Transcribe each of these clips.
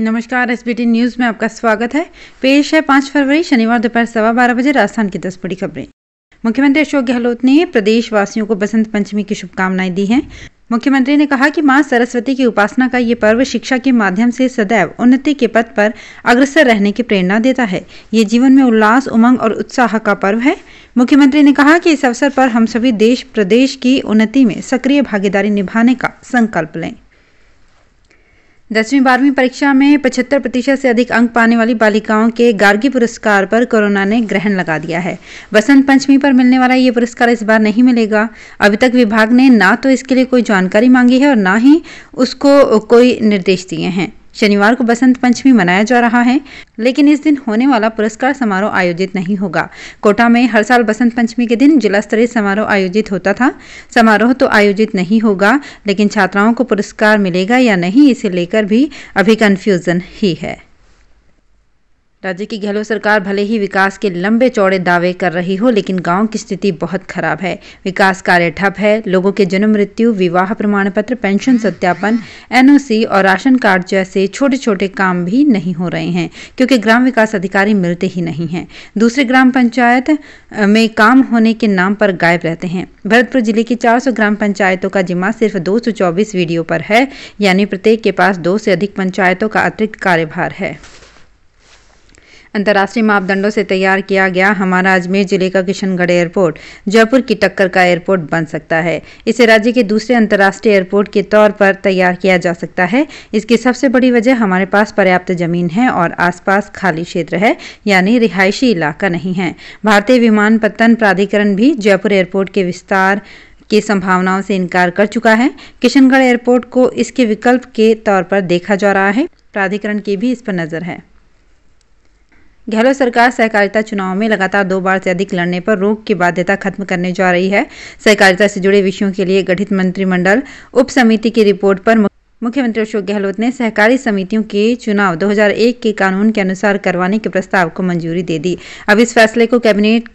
नमस्कार S B T news में आपका स्वागत है पेश है पांच फरवरी शनिवार दोपहर सवा बारह बजे राजस्थान की दस बड़ी खबरें मुख्यमंत्री अशोक गहलोत ने प्रदेशवासियों को बसंत पंचमी की शुभकामनाएं दी हैं मुख्यमंत्री ने कहा कि मां सरस्वती की उपासना का ये पर्व शिक्षा के माध्यम से सदैव उन्नति के पथ पर अग्रसर रहने की प्रेरणा देता है ये जीवन में उल्लास उमंग और उत्साह का पर्व है मुख्यमंत्री ने कहा कि इस अवसर पर हम सभी देश प्रदेश की उन्नति में सक्रिय भागीदारी निभाने का संकल्प लें दसवीं बारहवीं परीक्षा में 75 प्रतिशत से अधिक अंक पाने वाली बालिकाओं के गार्गी पुरस्कार पर कोरोना ने ग्रहण लगा दिया है बसंत पंचमी पर मिलने वाला ये पुरस्कार इस बार नहीं मिलेगा अभी तक विभाग ने ना तो इसके लिए कोई जानकारी मांगी है और ना ही उसको कोई निर्देश दिए हैं शनिवार को बसंत पंचमी मनाया जा रहा है लेकिन इस दिन होने वाला पुरस्कार समारोह आयोजित नहीं होगा कोटा में हर साल बसंत पंचमी के दिन जिला स्तरीय समारोह आयोजित होता था समारोह तो आयोजित नहीं होगा लेकिन छात्राओं को पुरस्कार मिलेगा या नहीं इसे लेकर भी अभी कन्फ्यूजन ही है राज्य की गहलोत सरकार भले ही विकास के लंबे चौड़े दावे कर रही हो लेकिन गांव की स्थिति बहुत खराब है विकास कार्य ठप है लोगों के जन्म मृत्यु विवाह प्रमाण पत्र पेंशन सत्यापन एनओसी और राशन कार्ड जैसे छोटे छोटे काम भी नहीं हो रहे हैं क्योंकि ग्राम विकास अधिकारी मिलते ही नहीं हैं दूसरे ग्राम पंचायत में काम होने के नाम पर गायब रहते हैं भरतपुर जिले की चार ग्राम पंचायतों का जिम्मा सिर्फ दो वीडियो पर है यानी प्रत्येक के पास दो से अधिक पंचायतों का अतिरिक्त कार्यभार है अंतर्राष्ट्रीय मापदंडों से तैयार किया गया हमारा अजमेर जिले का किशनगढ़ एयरपोर्ट जयपुर की टक्कर का एयरपोर्ट बन सकता है इसे राज्य के दूसरे अंतर्राष्ट्रीय एयरपोर्ट के तौर पर तैयार किया जा सकता है इसकी सबसे बड़ी वजह हमारे पास पर्याप्त जमीन है और आसपास खाली क्षेत्र है यानी रिहायशी इलाका नहीं है भारतीय विमानपत्तन प्राधिकरण भी जयपुर एयरपोर्ट के विस्तार की संभावनाओं से इनकार कर चुका है किशनगढ़ एयरपोर्ट को इसके विकल्प के तौर पर देखा जा रहा है प्राधिकरण की भी इस पर नज़र है गहलोत सरकार सहकारिता चुनाव में लगातार दो बार से अधिक लड़ने पर रोक की बाध्यता खत्म करने जा रही है सहकारिता से जुड़े विषयों के लिए गठित मंत्रिमंडल उप समिति की रिपोर्ट पर मुख्यमंत्री अशोक गहलोत ने सहकारी समितियों के चुनाव 2001 के कानून के अनुसार करवाने के प्रस्ताव को मंजूरी दे दी अब इस फैसले को कैबिनेट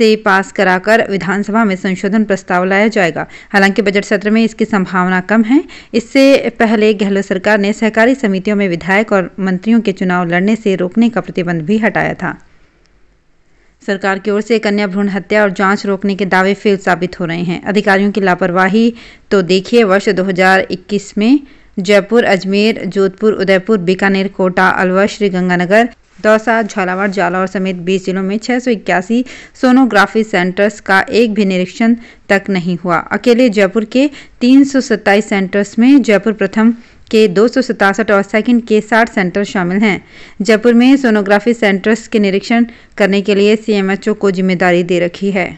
से पास कराकर विधानसभा में संशोधन प्रस्ताव लाया जाएगा हालांकि बजट सत्र में इसकी संभावना कम है इससे पहले गहलोत सरकार ने सहकारी समितियों में विधायक और मंत्रियों के चुनाव लड़ने से रोकने का प्रतिबंध भी हटाया था सरकार की ओर से कन्या भ्रूण हत्या और जांच रोकने के दावे फेल साबित हो रहे हैं अधिकारियों की लापरवाही तो देखिए वर्ष 2021 में जयपुर अजमेर जोधपुर उदयपुर बीकानेर कोटा अलवर श्रीगंगानगर दौसा झालावाड़ जालौर समेत 20 जिलों में छह सोनोग्राफी सेंटर्स का एक भी निरीक्षण तक नहीं हुआ अकेले जयपुर के तीन सेंटर्स में जयपुर प्रथम के दो और सेकंड के साठ सेंटर शामिल हैं जयपुर में सोनोग्राफी सेंटर्स के निरीक्षण करने के लिए सीएमएचओ को जिम्मेदारी दे रखी है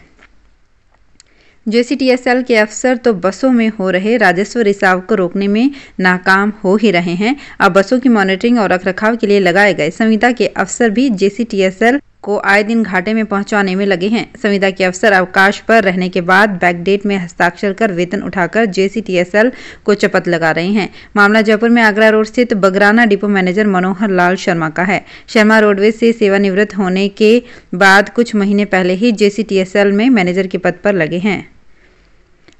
जेसीटीएसएल के अफसर तो बसों में हो रहे राजस्व रिसाव को रोकने में नाकाम हो ही रहे हैं अब बसों की मॉनिटरिंग और रखरखाव के लिए लगाए गए संविदा के अफसर भी जेसीटीएसएल को आए दिन घाटे में पहुंचाने में लगे हैं संविदा के अफसर अवकाश पर रहने के बाद बैकडेट में हस्ताक्षर कर वेतन उठाकर जेसीटीएसएल को चपत लगा रहे हैं मामला जयपुर में आगरा रोड स्थित बगराना डिपो मैनेजर मनोहर लाल शर्मा का है शर्मा रोडवेज से सेवानिवृत्त होने के बाद कुछ महीने पहले ही जेसीटीएसएल में मैनेजर के पद पर लगे हैं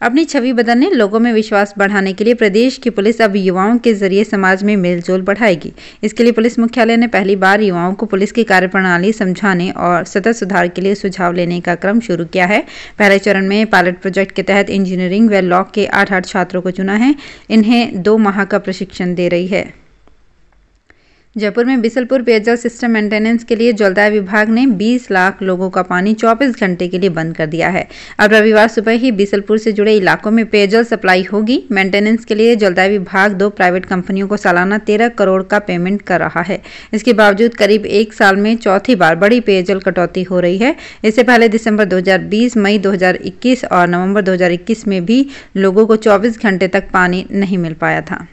अपनी छवि बदलने लोगों में विश्वास बढ़ाने के लिए प्रदेश की पुलिस अब युवाओं के जरिए समाज में मेलजोल बढ़ाएगी इसके लिए पुलिस मुख्यालय ने पहली बार युवाओं को पुलिस की कार्यप्रणाली समझाने और सतत सुधार के लिए सुझाव लेने का क्रम शुरू किया है पहले चरण में पायलट प्रोजेक्ट के तहत इंजीनियरिंग व लॉ के आठ आठ छात्रों को चुना है इन्हें दो माह का प्रशिक्षण दे रही है जयपुर में बिसलपुर पेयजल सिस्टम मेंटेनेंस के लिए जलदाय विभाग ने 20 लाख लोगों का पानी 24 घंटे के लिए बंद कर दिया है अब रविवार सुबह ही बिसलपुर से जुड़े इलाकों में पेयजल सप्लाई होगी मेंटेनेंस के लिए जलदाय विभाग दो प्राइवेट कंपनियों को सालाना 13 करोड़ का पेमेंट कर रहा है इसके बावजूद करीब एक साल में चौथी बार बड़ी पेयजल कटौती हो रही है इससे पहले दिसंबर दो मई दो और नवम्बर दो में भी लोगों को चौबीस घंटे तक पानी नहीं मिल पाया था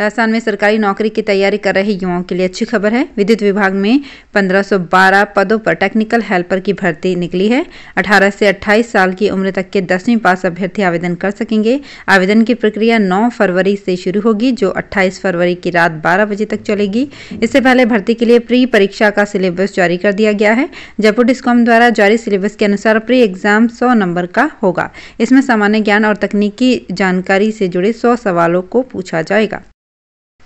राजस्थान में सरकारी नौकरी की तैयारी कर रहे युवाओं के लिए अच्छी खबर है विद्युत विभाग में 1512 पदों पर टेक्निकल हेल्पर की भर्ती निकली है 18 से 28 साल की उम्र तक के दसवीं पास अभ्यर्थी आवेदन कर सकेंगे आवेदन की प्रक्रिया 9 फरवरी से शुरू होगी जो 28 फरवरी की रात 12 बजे तक चलेगी इससे पहले भर्ती के लिए प्री परीक्षा का सिलेबस जारी कर दिया गया है जयपुर डिस्कॉम द्वारा जारी सिलेबस के अनुसार प्री एग्जाम सौ नंबर का होगा इसमें सामान्य ज्ञान और तकनीकी जानकारी से जुड़े सौ सवालों को पूछा जाएगा